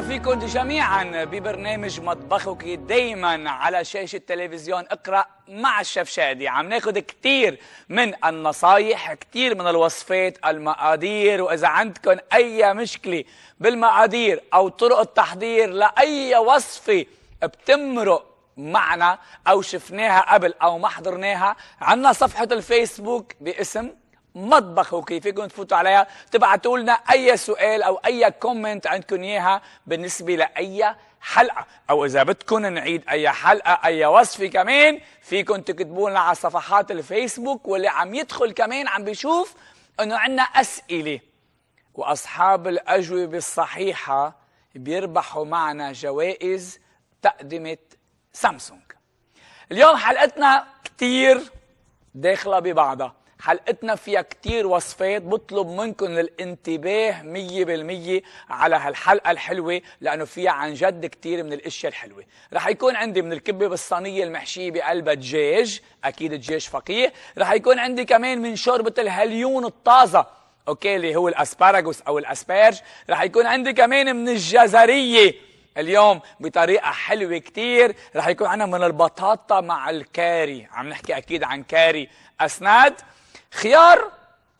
فيكم جميعا ببرنامج مطبخك دايما على شاشة تلفزيون اقرأ مع الشيف شادي عم ناخد كتير من النصايح كتير من الوصفات المقادير وإذا عندكم أي مشكلة بالمقادير أو طرق التحضير لأي وصفة بتمرق معنا أو شفناها قبل أو ما حضرناها عنا صفحة الفيسبوك باسم وكيف فيكم تفوتوا عليها تبعتوا لنا اي سؤال او اي كومنت عندكم اياها بالنسبه لاي حلقه او اذا بدكم نعيد اي حلقه اي وصفه كمان فيكم تكتبوا لنا على صفحات الفيسبوك واللي عم يدخل كمان عم بيشوف انه عندنا اسئله واصحاب الاجوبه الصحيحه بيربحوا معنا جوائز تقدمه سامسونج اليوم حلقتنا كتير داخله ببعضها حلقتنا فيها كتير وصفات بطلب منكم الانتباه مية بالمية على هالحلقة الحلوة لأنه فيها عن جد كتير من الأشياء الحلوة رح يكون عندي من الكبة بالصينية المحشية بقلبها دجاج أكيد دجاج فقيه رح يكون عندي كمان من شوربة الهليون الطازة أوكي اللي هو الأسباراغوس أو الأسبارج رح يكون عندي كمان من الجزرية اليوم بطريقة حلوة كتير رح يكون عنا من البطاطا مع الكاري عم نحكي أكيد عن كاري أسناد خيار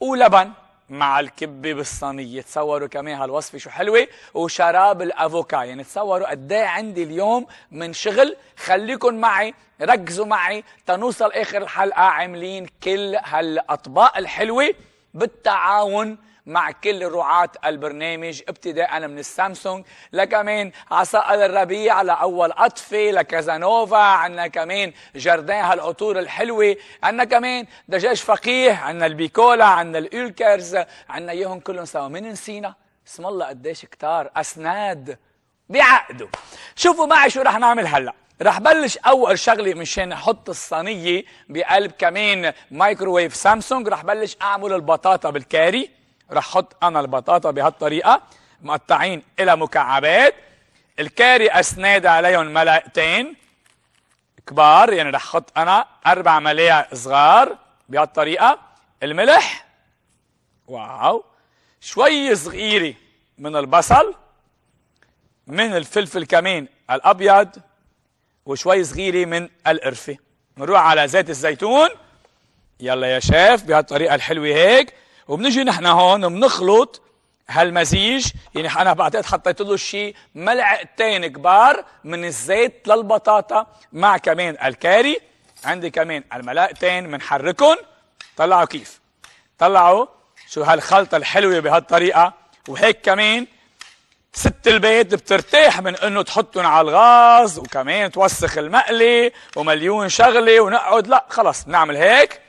ولبن مع الكبة بالصينية تصوروا كمان هالوصفة شو حلوة وشراب الأفوكا يعني تصوروا قد إيه عندي اليوم من شغل خليكن معي ركزوا معي تنوصل آخر الحلقة عاملين كل هالأطباق الحلوة بالتعاون مع كل رعاة البرنامج ابتداء من السامسونج لكمان عصا الربيع لأول أطفة لكازانوفا عنا كمان جردان هالعطور الحلوة عنا كمان دجاج فقيه عنا البيكولا عنا الأولكرز عنا إياهم كلهم سوا من نسينا اسم الله قديش كتار أسناد بعقده شوفوا معي شو رح نعمل هلأ رح بلش اول شغله مشان احط الصينيه بقلب كمان مايكروويف سامسونج رح بلش اعمل البطاطا بالكاري راح احط انا البطاطا بهالطريقه مقطعين الى مكعبات الكاري اسناد عليهم ملعقتين كبار يعني رح احط انا اربع ملاعق صغار بهالطريقه الملح واو شوي صغيره من البصل من الفلفل كمان الابيض وشوي صغيره من القرفه نروح على زيت الزيتون يلا يا شيف بهالطريقه الحلوه هيك وبنجي نحن هون بنخلط هالمزيج يعني انا بعتقد حطيت له شيء ملعقتين كبار من الزيت للبطاطا مع كمان الكاري عندي كمان الملعقتين بنحركهم طلعوا كيف طلعوا شو هالخلطه الحلوه بهالطريقه وهيك كمان ست البيت بترتاح من انه تحطهم على الغاز وكمان توسخ المقلي ومليون شغله ونقعد لا خلص بنعمل هيك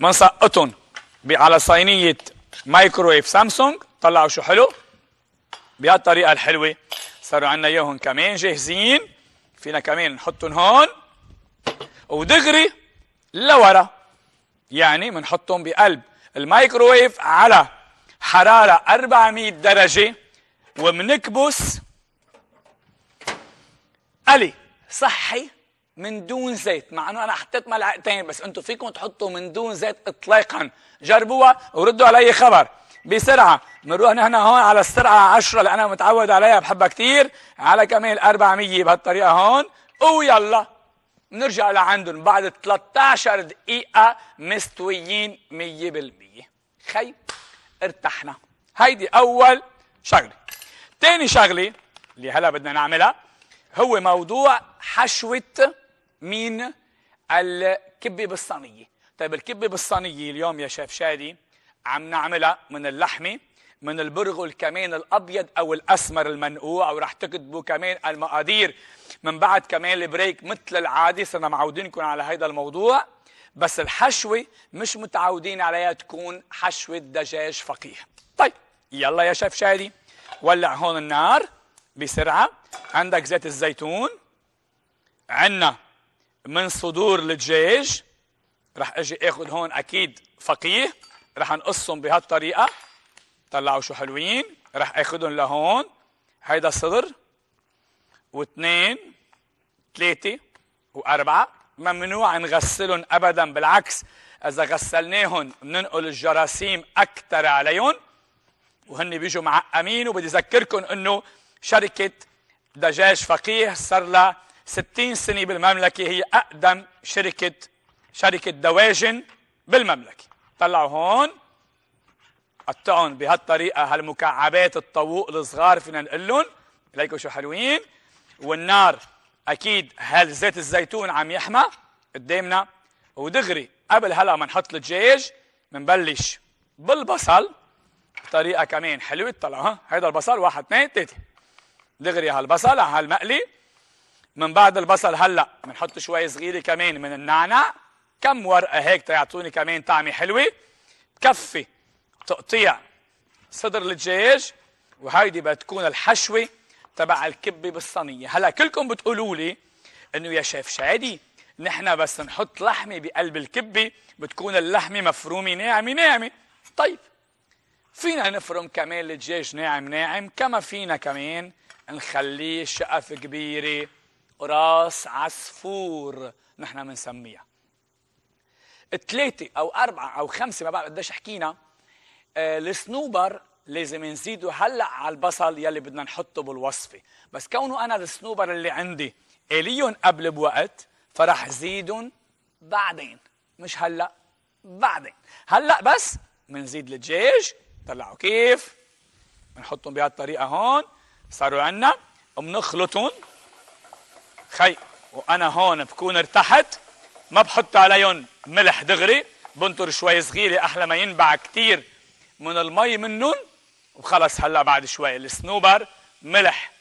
بنسقطهم على صينيه مايكرويف سامسونج طلعوا شو حلو بهالطريقه الحلوه صاروا عنا اياهم كمان جاهزين فينا كمان نحطهم هون ودغري لورا يعني بنحطهم بقلب المايكرويف على حرارة 400 درجة وبنكبس قلي صحي من دون زيت مع انه انا حطيت ملعقتين بس انتم فيكم تحطوا من دون زيت اطلاقا جربوها وردوا علي خبر بسرعه بنروح نحن هون على السرعه 10 اللي انا متعود عليها بحبها كثير على كمان 400 بهالطريقه هون ويلا بنرجع لعندهم بعد 13 دقيقه مستويين 100% خي ارتحنا هيدي اول شغله ثاني شغله اللي هلا بدنا نعملها هو موضوع حشوه مين الكبة بالصينية طيب الكبة بالصينية اليوم يا شيف شادي عم نعملها من اللحمة من البرغل كمان الأبيض أو الأسمر المنقوع ورح تكتبوا كمان المقادير من بعد كمان البريك مثل العادة صرنا معودينكم على هذا الموضوع بس الحشوة مش متعودين عليها تكون حشوة دجاج فقيه طيب يلا يا شيف شادي ولع هون النار بسرعة عندك زيت الزيتون عنا من صدور الدجاج رح اجي اخذ هون اكيد فقيه رح نقصهم بهالطريقه طلعوا شو حلوين رح اخذهم لهون هيدا صدر واثنين ثلاثه واربعه ممنوع نغسلهم ابدا بالعكس اذا غسلناهم بننقل الجراثيم اكثر عليهم وهن بيجوا معقمين وبدي اذكركم انه شركه دجاج فقيه صار لها 60 سنة بالمملكة هي أقدم شركة شركة دواجن بالمملكة طلعوا هون قطعهم بهالطريقة هالمكعبات الطوق الصغار فينا نقول لهم ليكوا شو حلوين والنار أكيد هالزيت الزيتون عم يحمى قدامنا ودغري قبل هلا ما نحط الدجاج بنبلش بالبصل بطريقة كمان حلوة طلع ها هيدا البصل واحد اثنين ثلاثة دغري هالبصل على هالمقلي من بعد البصل هلا بنحط شوي صغيره كمان من النعنع كم ورقه هيك تيعطوني كمان طعمه حلوه بكفي تقطيع صدر الدجاج وهيدي بدها تكون الحشوه تبع الكبه بالصينيه هلا كلكم بتقولوا لي انه يا شيف شادي نحن بس نحط لحمه بقلب الكبه بتكون اللحمه مفرومه ناعمه ناعمه طيب فينا نفرم كمان الدجاج ناعم ناعم كما فينا كمان نخليه شقف كبيره راس عصفور نحن بنسميها ثلاثة أو أربعة أو خمسة ما بعرف قديش حكينا آه الصنوبر لازم نزيده هلا على البصل يلي بدنا نحطه بالوصفة بس كونه أنا الصنوبر اللي عندي إليهم قبل بوقت فرح زيدهم بعدين مش هلا بعدين هلا بس بنزيد الدجاج طلعوا كيف بنحطهم بهالطريقة هون صاروا عنا بنخلطهم خي وانا هون بكون ارتحت ما بحط عليهم ملح دغري بنطر شوي صغيره احلى ما ينبع كثير من المي منهم وخلص هلا بعد شوي الصنوبر ملح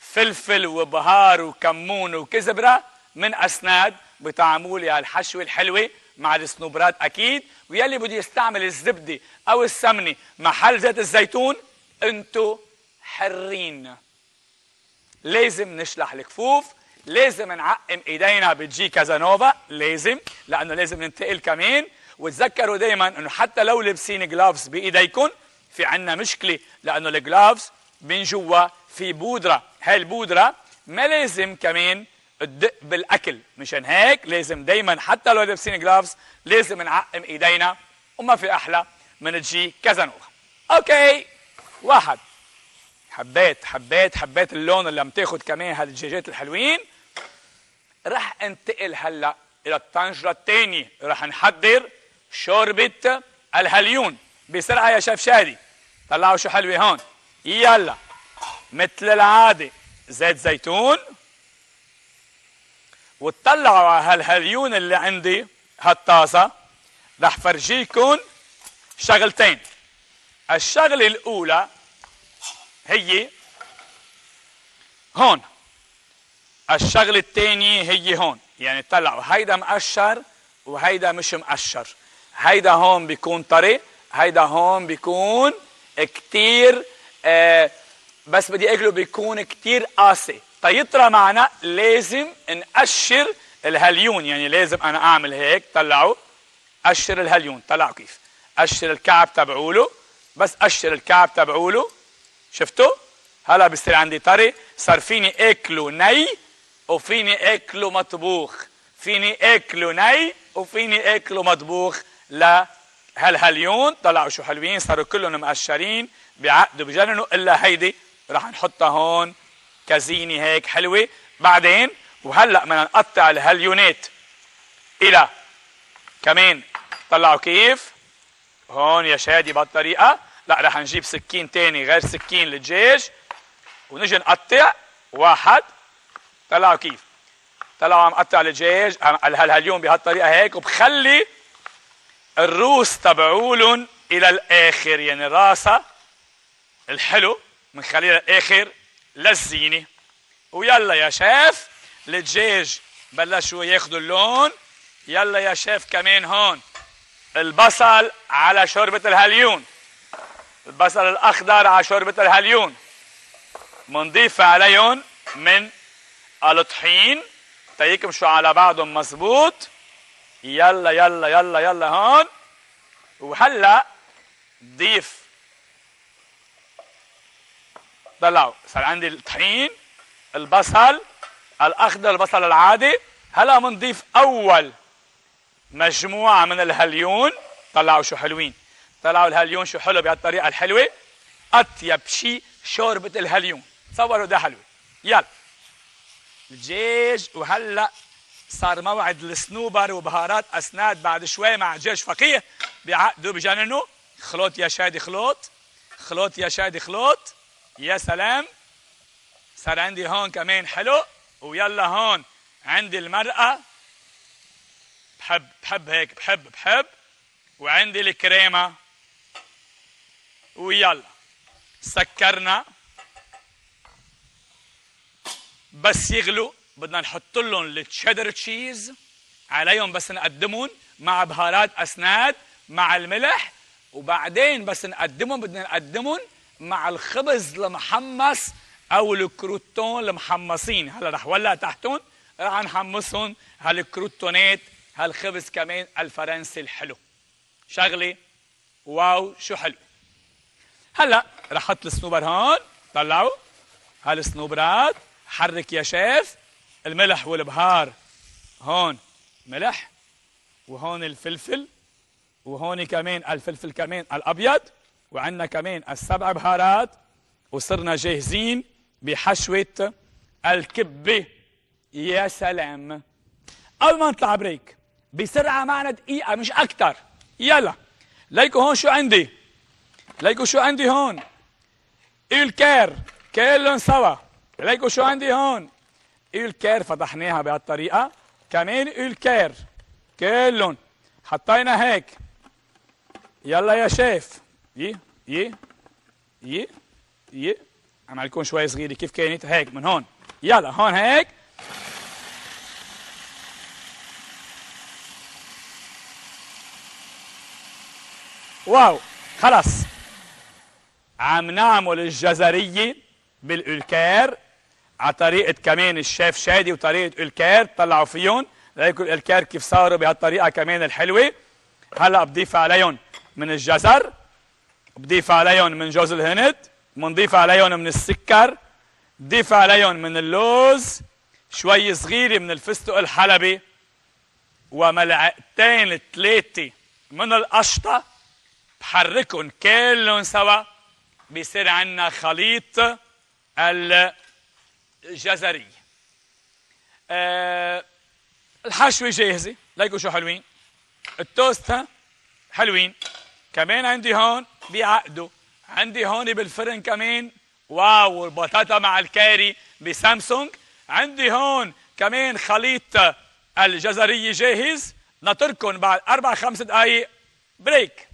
فلفل وبهار وكمون وكزبره من اسناد بطعموا لي هالحشوه الحلوه مع السنوبرات اكيد ويلي بده يستعمل الزبده او السمنه محل زيت الزيتون انتو حرين لازم نشلح الكفوف لازم نعقم ايدينا بجي كازانوفا لازم لانه لازم ننتقل كمان وتذكروا دايما انه حتى لو لابسين جلافز بايديكم في عنا مشكله لانه الجلافز من جوا في بودره هاي البودره ما لازم كمان تدق بالاكل مشان هيك لازم دايما حتى لو لابسين جلافز لازم نعقم ايدينا وما في احلى من تجي كازانوفا اوكي واحد حبيت حبيت حبيت اللون اللي عم تاخذ كمان هالدجاجات الحلوين رح انتقل هلا الى الطنجره الثانيه رح نحضر شوربه الهليون بسرعه يا شيف شادي طلعوا شو حلوه هون يلا مثل العاده زيت زيتون وتطلعوا على هالهليون اللي عندي هالطاسه رح فرجيكم شغلتين الشغله الاولى هي هون الشغلة الثانية هي هون يعني طلعوا هيدا مقشر وهيدا مش مقشر هيدا هون بيكون طري هيدا هون بيكون كتير آه بس بدي اقله بيكون كتير قاسي تيطرى طيب معنا لازم نقشر الهليون يعني لازم انا اعمل هيك طلعوا قشر الهليون طلعوا كيف قشر الكعب تبعوله بس قشر الكعب تبعوله شفتوا هلا بصير عندي طري صار فيني اكله ني وفيني اكله مطبوخ فيني اكله ني وفيني اكله مطبوخ لا هالهليون طلعوا شو حلوين صاروا كلهم مقشرين بعقدوا بجننوا الا هيدي رح نحطها هون كزينه هيك حلوه بعدين وهلا بدنا نقطع الهليونات الى كمان طلعوا كيف هون يا شادي بهالطريقه لا رح نجيب سكين تاني غير سكين الدجاج ونجي نقطع واحد طلعوا كيف طلعوا عم قطع الدجاج هاليوم بهالطريقه هيك وبخلي الروس تبعولن الى الاخر يعني راسها الحلو بنخليها الاخر للزينه ويلا يا شيف الدجاج بلشوا ياخذوا اللون يلا يا شيف كمان هون البصل على شوربه الهليون البصل الاخضر على شوربه الهليون منضيف عليهم من الطحين شو على بعضهم مظبوط يلا يلا يلا يلا هون وهلا ضيف طلعوا صار عندي الطحين البصل الاخضر البصل العادي هلا بنضيف اول مجموعه من الهليون طلعوا شو حلوين طلعوا الهليون شو حلو بهالطريقه الحلوه اطيب شيء شوربه الهليون تصوروا ده حلوه يلا الجيش وهلا صار موعد السنوبر وبهارات اسناد بعد شوي مع جيش فقيه بيعقدوا بجننوا خلوط يا شادي خلوط خلوط يا شادي خلوط يا سلام صار عندي هون كمان حلو ويلا هون عندي المرأة بحب بحب هيك بحب بحب وعندي الكريمة ويلا سكرنا بس يغلوا بدنا نحط لهم التشيدر تشيز عليهم بس نقدمهم مع بهارات اسناد مع الملح وبعدين بس نقدمهم بدنا نقدمهم مع الخبز المحمص او الكروتون المحمصين هلا رح ولع تحتهم رح نحمصهم هالكروتونات هالخبز كمان الفرنسي الحلو شغله واو شو حلو هلا رح احط الصنوبر هون طلعوا هالصنوبرات حرك يا شيف الملح والبهار هون ملح وهون الفلفل وهون كمان الفلفل كمان الابيض وعندنا كمان السبع بهارات وصرنا جاهزين بحشوه الكبه يا سلام قبل ما نطلع بريك بسرعه معنا دقيقه مش اكثر يلا ليكو هون شو عندي ليكو شو عندي هون الكير كلهم سوا تلاقوا شو عندي هون الكير فتحناها بهالطريقه كمان الكير كلهم حطينا هيك يلا يا شيف يي يي يي يي عملكم شوي صغيره كيف كانت هيك من هون يلا هون هيك واو خلص عم نعمل الجزريه بالالكير على طريقه كمان الشيف شادي وطريقه الكار طلعوا فيهم لقيتوا الكار كيف صاروا بهالطريقه كمان الحلوه هلا بضيف عليهم من الجزر بضيف عليهم من جوز الهند بنضيف عليهم من السكر بضيف عليهم من اللوز شوي صغيره من الفستق الحلبي وملعقتين ثلاثه من القشطه بحركهم كلهم سوا بيصير عندنا خليط ال جزري أه الحشوة جاهزة ليكوا شو حلوين التوست ها حلوين كمان عندي هون بيعقدوا عندي هون بالفرن كمان واو البطاطا مع الكاري بسامسونج عندي هون كمان خليط الجزرية جاهز نتركن بعد أربع خمس دقايق بريك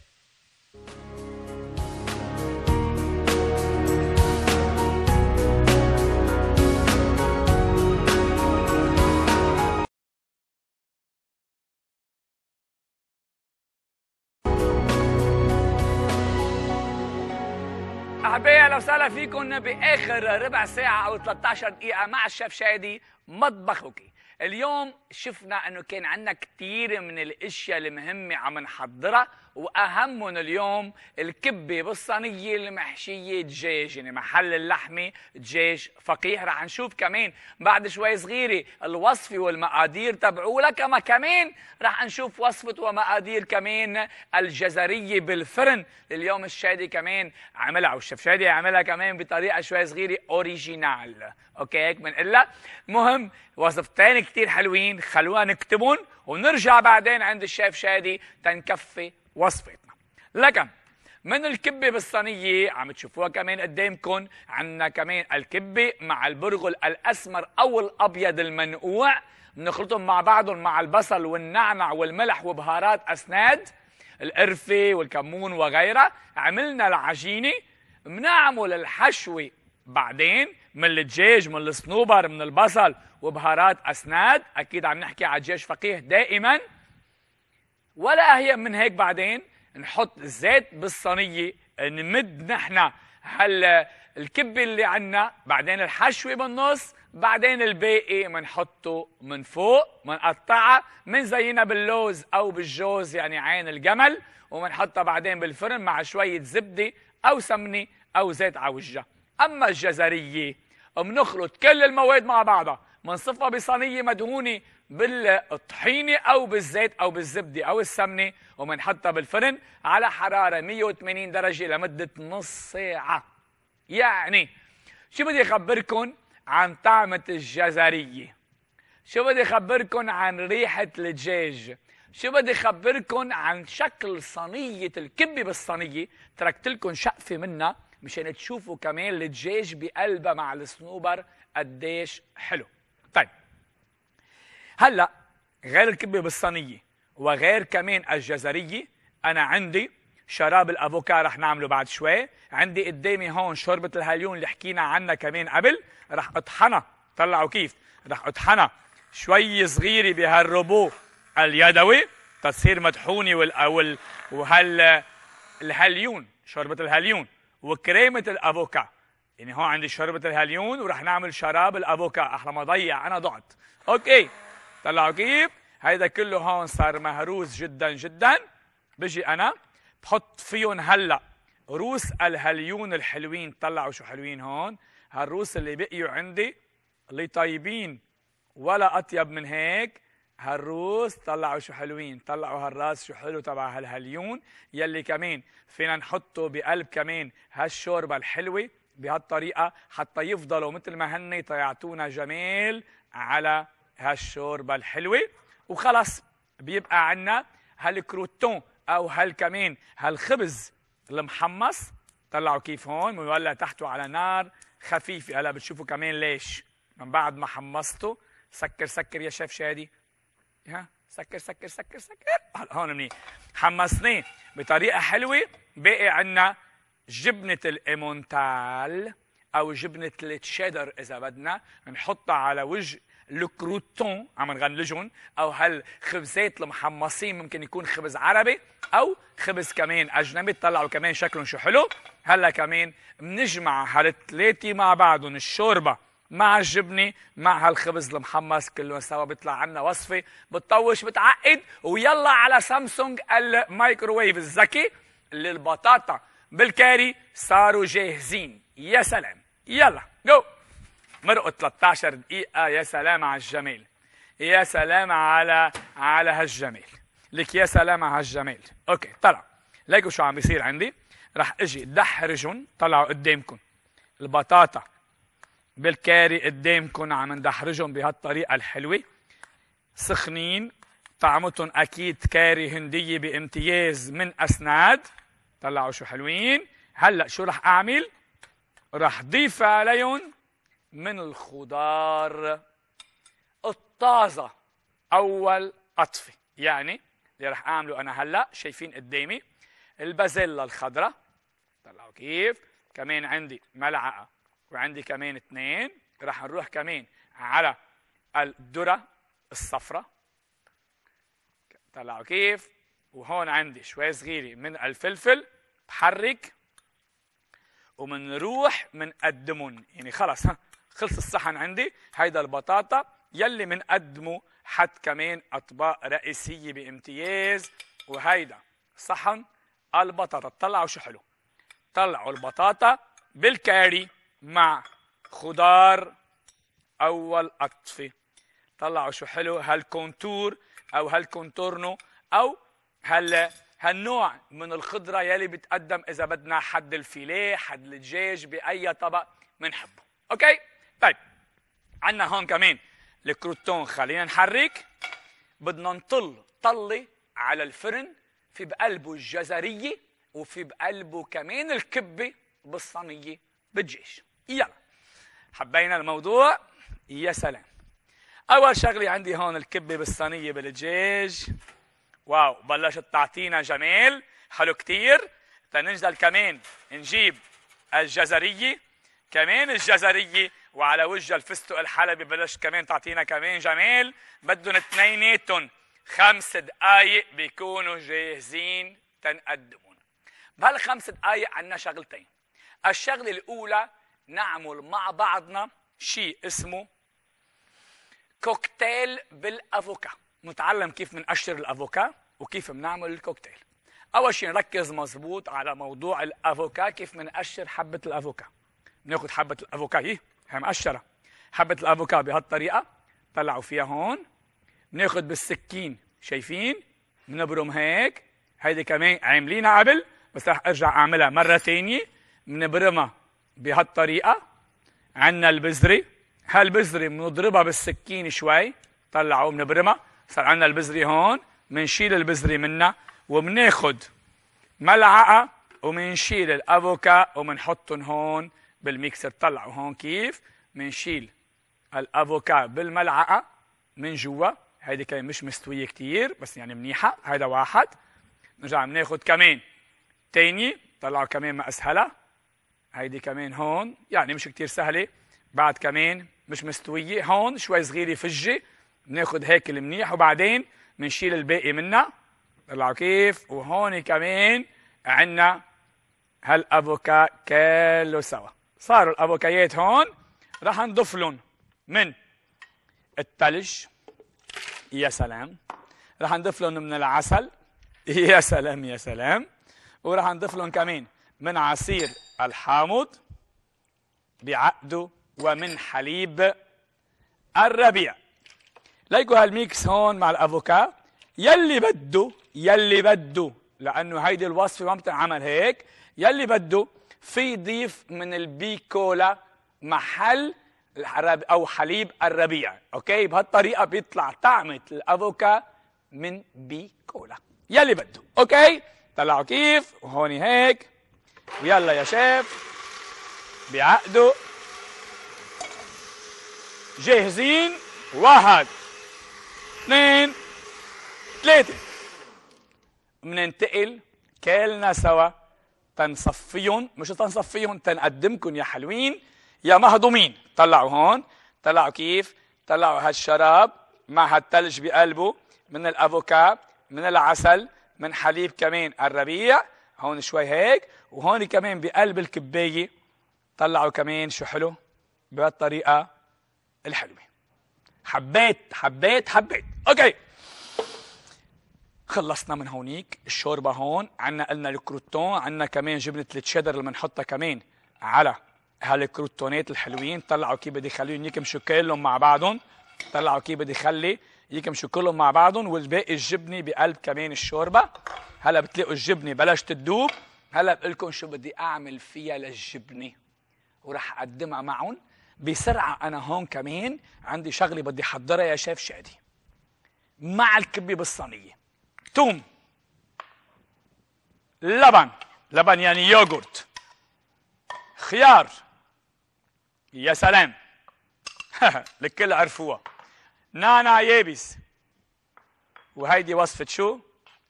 اهلا وسهلا فيكم باخر ربع ساعه او 13 دقيقه مع الشيف شادي مطبخك اليوم شفنا انه كان عندنا كثير من الاشياء المهمه عم نحضرها واهمهم اليوم الكبه بالصينيه المحشيه دجاج يعني محل اللحمه دجاج فقيه رح نشوف كمان بعد شوي صغيره الوصفه والمقادير تبعولها كما كمان رح نشوف وصفه ومقادير كمان الجزريه بالفرن اليوم الشادي كمان عملها او الشيف شادي عملها كمان بطريقه شوي صغيره اوريجينال اوكي هيك بنقلها مهم وصفتين كثير حلوين خلونا نكتبهم ونرجع بعدين عند الشيف شادي تنكفي وصفتنا لكن من الكبة بالصينية عم تشوفوها كمان قدامكم عندنا كمان الكبة مع البرغل الأسمر أو الأبيض المنقوع بنخلطهم مع بعضهم مع البصل والنعنع والملح وبهارات أسناد القرفة والكمون وغيرها عملنا العجينة بنعمل الحشوة بعدين من الدجاج من الصنوبر من البصل وبهارات أسناد أكيد عم نحكي على دجاج فقيه دائماً ولا أهيأ من هيك بعدين نحط الزيت بالصينية نمد نحن هل الكبة اللي عندنا بعدين الحشوة بالنص بعدين الباقي بنحطه من فوق بنقطعها بنزينها باللوز أو بالجوز يعني عين الجمل ومنحطها بعدين بالفرن مع شوية زبدة أو سمنة أو زيت على أما الجزرية بنخلط كل المواد مع بعضها منصفها بصينية مدهونة بالطحينه او بالزيت او بالزبده او السمنه وبنحطها بالفرن على حراره 180 درجه لمده نص ساعه يعني شو بدي اخبركم عن طعمه الجزريه شو بدي اخبركم عن ريحه الدجاج شو بدي اخبركم عن شكل صينيه الكبه بالصينيه تركت لكم شقفه منها مشان تشوفوا كمان الدجاج بقلبها مع الصنوبر قديش حلو طيب هلا غير الكبه بالصينيه وغير كمان الجزريه انا عندي شراب الافوكا رح نعمله بعد شوي عندي قدامي هون شوربه الهليون اللي حكينا عنها كمان قبل رح اطحنها طلعوا كيف رح اطحنها شوي صغيره بهالروبو اليدوي تتصير مطحونه وال وهال الهليون شوربه الهليون وكريمه الافوكا يعني هون عندي شوربه الهليون ورح نعمل شراب الافوكا احلى ما ضيع انا ضعت اوكي طلعوا كيف هيدا كله هون صار مهروس جدا جدا بجي انا بحط فيهم هلا روس الهليون الحلوين طلعوا شو حلوين هون هالروس اللي بقيوا عندي اللي طيبين ولا اطيب من هيك هالروس طلعوا شو حلوين طلعوا هالراس شو حلو تبع هالهليون يلي كمان فينا نحطه بقلب كمان هالشوربة الحلوة بهالطريقة حتى يفضلوا مثل ما هن طيعتونا جمال على هالشوربة الحلوة وخلص بيبقى عنا هالكروتون أو هالكمين هالخبز المحمص طلعوا كيف هون مولع تحته على نار خفيفة هلا بتشوفوا كمان ليش من بعد ما حمصته سكر سكر يا شيف شادي ها سكر سكر سكر سكر هون منيح حمصناه بطريقة حلوة باقي عنا جبنة الإيمونتال أو جبنة التشيدر إذا بدنا نحطها على وجه الكروتون عم نغنلجهم او هالخبزات المحمصين ممكن يكون خبز عربي او خبز كمان اجنبي طلعوا كمان شكلهم شو حلو هلا كمان بنجمع هالثلاثه مع بعضهم الشوربه مع الجبنه مع هالخبز المحمص كله سوا بيطلع عنا وصفه بتطوش بتعقد ويلا على سامسونج الميكروويف الذكي اللي البطاطا بالكاري صاروا جاهزين يا سلام يلا جو مرقوا 13 دقيقة يا سلام على الجمال يا سلام على على هالجمال لك يا سلام على هالجمال اوكي طلع لقوا شو عم بيصير عندي رح اجي دحرجهم طلعوا قدامكم البطاطا بالكاري قدامكم عم ندحرجهم بهالطريقة الحلوة سخنين طعمتهم اكيد كاري هندية بامتياز من اسناد طلعوا شو حلوين هلا شو رح اعمل رح ضيف عليهم من الخضار الطازة أول قطفة يعني اللي رح أعمله أنا هلأ شايفين قدامي البازيلا الخضراء طلعوا كيف كمان عندي ملعقة وعندي كمان اثنين رح نروح كمان على الذرة الصفراء طلعوا كيف وهون عندي شوي صغيرة من الفلفل بحرك ومنروح منقدمهم يعني خلص ها خلص الصحن عندي هيدا البطاطا يلي منقدمه حد كمان اطباق رئيسيه بامتياز وهيدا صحن البطاطا طلعوا شو حلو طلعوا البطاطا بالكاري مع خضار اول قطفه طلعوا شو حلو هالكونتور او هالكونتورنو او هال هالنوع من الخضره يلي بتقدم اذا بدنا حد الفيليه حد الدجاج باي طبق بنحبه اوكي طيب عندنا هون كمان الكروتون خلينا نحرك بدنا نطل طله على الفرن في بقلبه الجزريه وفي بقلبه كمان الكبه بالصينيه بالجيش يلا حبينا الموضوع يا سلام اول شغله عندي هون الكبه بالصينيه بالدجاج واو بلشت تعطينا جمال حلو كتير تنجدل كمان نجيب الجزريه كمان الجزريه وعلى وجه الفستق الحلبي بلش كمان تعطينا كمان جمال بدهم اثنيناتهم خمس دقائق بيكونوا جاهزين تنقدمون بهالخمس دقائق عندنا شغلتين الشغله الاولى نعمل مع بعضنا شيء اسمه كوكتيل بالافوكا نتعلم كيف منقشر الافوكا وكيف بنعمل الكوكتيل اول شيء نركز مزبوط على موضوع الافوكا كيف منقشر حبه الافوكا بناخذ حبه الافوكا هي هي مقشره حبه الافوكا بهالطريقه طلعوا فيها هون بناخذ بالسكين شايفين بنبرم هيك هيدي كمان عاملينها قبل بس رح ارجع اعملها مره ثانيه بنبرمها بهالطريقه عندنا البزري هالبزري بنضربها بالسكين شوي طلعوا بنبرمها صار عندنا البزري هون بنشيل البزري منها وبناخذ ملعقه وبنشيل الافوكا وبنحطهم هون بالميكسر طلعوا هون كيف بنشيل الافوكا بالملعقه من جوا هيدي كمان مش مستويه كتير بس يعني منيحه هيدا واحد نرجع بناخد كمان تاني طلعوا كمان ما اسهلها هيدي كمان هون يعني مش كتير سهله بعد كمان مش مستويه هون شوي صغيره فجه بناخد هيك المنيح وبعدين بنشيل الباقي منها طلعوا كيف وهون كمان عنا هالافوكا كله سوا صاروا الافوكايات هون راح نضيف لهم من الثلج يا سلام راح نضيف لهم من العسل يا سلام يا سلام وراح نضيف لهم كمان من عصير الحامض بعقده ومن حليب الربيع ليكو هالميكس هون مع الافوكا يلي بده يلي بده لانه هيدي الوصفه ما بتنعمل هيك يلي بده في ضيف من البيكولا محل او حليب الربيع اوكي بهالطريقه بيطلع طعمه الافوكا من بيكولا يلي بده اوكي طلعوا كيف وهون هيك ويلا يا شيف بعقده جاهزين واحد اثنين ثلاثة بننتقل كلنا سوا تنصفيهم مش تنصفيهم تنقدمكم يا حلوين يا مهضومين طلعوا هون طلعوا كيف طلعوا هالشراب مع هالثلج بقلبه من الافوكا من العسل من حليب كمان الربيع هون شوي هيك وهون كمان بقلب الكبايه طلعوا كمان شو حلو بهالطريقه الحلوه حبيت حبيت حبيت اوكي خلصنا من هونيك الشوربه هون عنا قلنا الكروتون عنا كمان جبنه التشيدر اللي بنحطها كمان على هالكروتونات الحلوين طلعوا كيف بدي خليهم يكمشوا كلهم مع بعضهم طلعوا كيف بدي خلي يكمشوا كلهم مع بعضهم والباقي الجبنه بقلب كمان الشوربه هلا بتلاقوا الجبنه بلشت تدوب هلا بقول لكم شو بدي اعمل فيها للجبنه وراح اقدمها معهم بسرعه انا هون كمان عندي شغله بدي احضرها يا شيف شادي مع الكبه بالصينيه توم لبن لبن يعني يوغورت خيار يا سلام الكل عرفوها نانا يابس وهيدي وصفة شو؟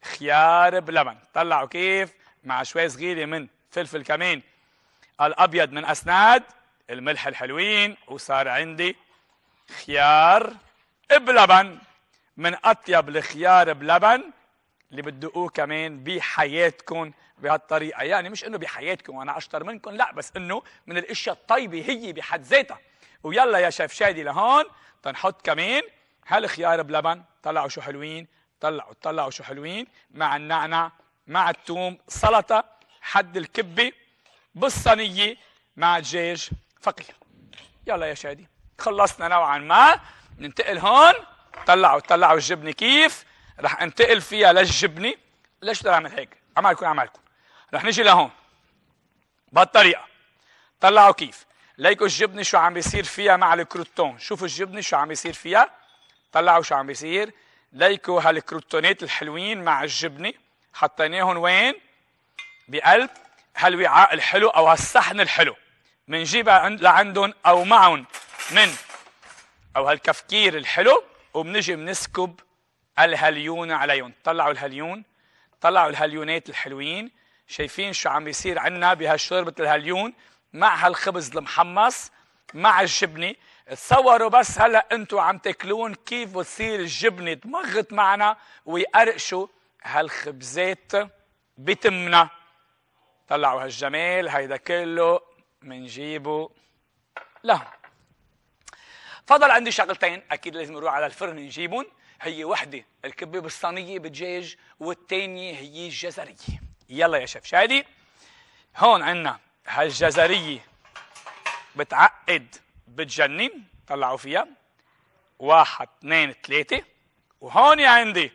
خيار بلبن طلعوا كيف؟ مع شوي صغيرة من فلفل كمان الأبيض من أسناد الملح الحلوين وصار عندي خيار بلبن من أطيب الخيار بلبن اللي بتدقوه كمان بحياتكم بهالطريقه يعني مش انه بحياتكم وانا اشطر منكم لا بس انه من الاشياء الطيبه هي بحد ذاتها ويلا يا شيف شادي لهون تنحط كمان هالخيار بلبن طلعوا شو حلوين طلعوا طلعوا شو حلوين مع النعنع مع الثوم سلطه حد الكبه بالصينيه مع دجاج فقير. يلا يا شادي خلصنا نوعا ما ننتقل هون طلعوا طلعوا الجبنه كيف رح انتقل فيها للجبنه ليش بدي اعمل هيك؟ عمالكم عمالكم رح نجي لهون بهالطريقه طلعوا كيف ليكوا الجبنه شو عم بيصير فيها مع الكروتون شوفوا الجبنه شو عم بيصير فيها طلعوا شو عم بيصير ليكوا هالكروتونات الحلوين مع الجبنه حطيناهم وين بقلب هالوعاء الحلو او هالصحن الحلو بنجيبها لعندهم او معهم من او هالكفكير الحلو وبنجي بنسكب الهليون عليهم طلعوا الهليون طلعوا الهليونات الحلوين شايفين شو عم بيصير عنا بهالشوربة الهليون مع هالخبز المحمص مع الجبنة تصوروا بس هلا انتم عم تاكلون كيف بتصير الجبنة تمغط معنا ويقرقشوا هالخبزات بتمنا طلعوا هالجمال هيدا كله منجيبه لهم فضل عندي شغلتين اكيد لازم نروح على الفرن نجيبهم هي وحده الكبه بالصينيه بالدجاج والثانيه هي الجزريه يلا يا شيف شادي هون عندنا هالجزريه بتعقد بتجنن طلعوا فيها واحد اثنين ثلاثة وهون عندي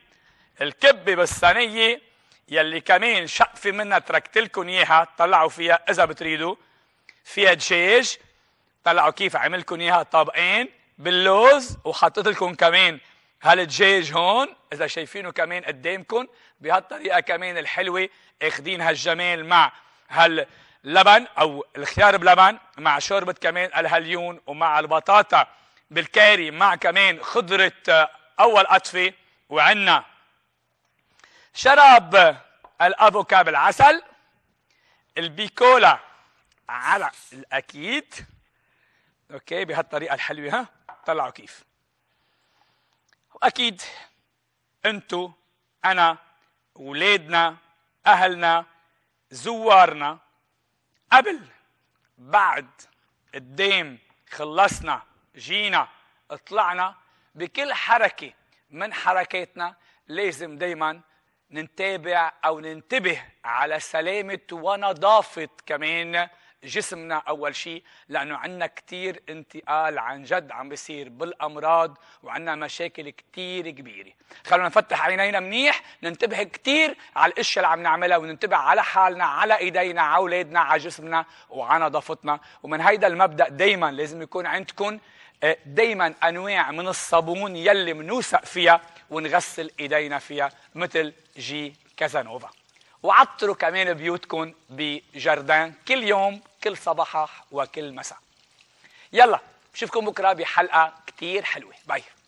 الكبة بالصينية يلي كمان شقفة منها تركت لكم اياها طلعوا فيها اذا بتريدوا فيها دجاج طلعوا كيف عملكم اياها طابقين باللوز وحطيت لكم كمان هل الدجاج هون اذا شايفينه كمان قدامكم بهالطريقه كمان الحلوه اخذين هالجمال مع هاللبن او الخيار بلبن مع شوربه كمان الهليون ومع البطاطا بالكاري مع كمان خضره آه، اول قطفه وعنا شراب الافوكا بالعسل البيكولا على الاكيد اوكي بهالطريقه الحلوه ها طلعوا كيف واكيد انتو انا ولادنا اهلنا زوارنا قبل بعد قدام خلصنا جينا طلعنا بكل حركه من حركاتنا لازم دايما ننتابع او ننتبه على سلامه ونظافه كمان جسمنا أول شيء لأنه عندنا كثير انتقال عن جد عم بيصير بالأمراض وعندنا مشاكل كثير كبيرة خلونا نفتح عينينا منيح ننتبه كثير على الأشياء اللي عم نعملها وننتبه على حالنا على إيدينا على أولادنا على جسمنا وعلى نظافتنا ومن هيدا المبدأ دايما لازم يكون عندكم آه، دايما انواع من الصابون يلي منوثق فيها ونغسل ايدينا فيها مثل جي كازانوفا وعطروا كمان بيوتكم بجردان كل يوم كل صباح وكل مساء يلا بشوفكم بكره بحلقه كتير حلوه باي